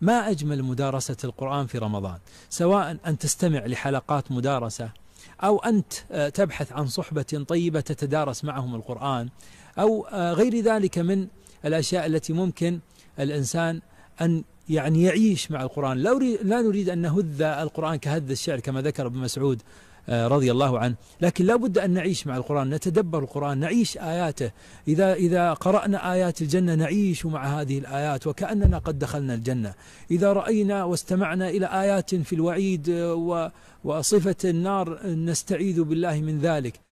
ما أجمل مدارسة القرآن في رمضان سواء أن تستمع لحلقات مدارسة أو أنت آه، تبحث عن صحبة طيبة تتدارس معهم القرآن أو آه، غير ذلك من الأشياء التي ممكن الإنسان أن يعني يعيش مع القرآن لا, لا نريد أن نهذ القرآن كهذ الشعر كما ذكر ابن مسعود آه، رضي الله عنه لكن لا بد أن نعيش مع القرآن نتدبر القرآن نعيش آياته إذا, إذا قرأنا آيات الجنة نعيش مع هذه الآيات وكأننا قد دخلنا الجنة إذا رأينا واستمعنا إلى آيات في الوعيد آه، وصفة النار نستعيذ بالله من ذلك